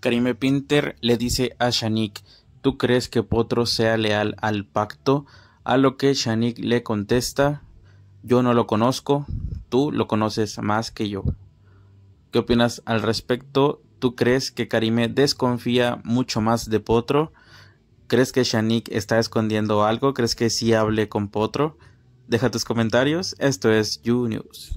Karime Pinter le dice a Shanik, ¿tú crees que Potro sea leal al pacto? A lo que Shanik le contesta, yo no lo conozco, tú lo conoces más que yo. ¿Qué opinas al respecto? ¿Tú crees que Karime desconfía mucho más de Potro? ¿Crees que Shanik está escondiendo algo? ¿Crees que sí hable con Potro? Deja tus comentarios. Esto es YouNews.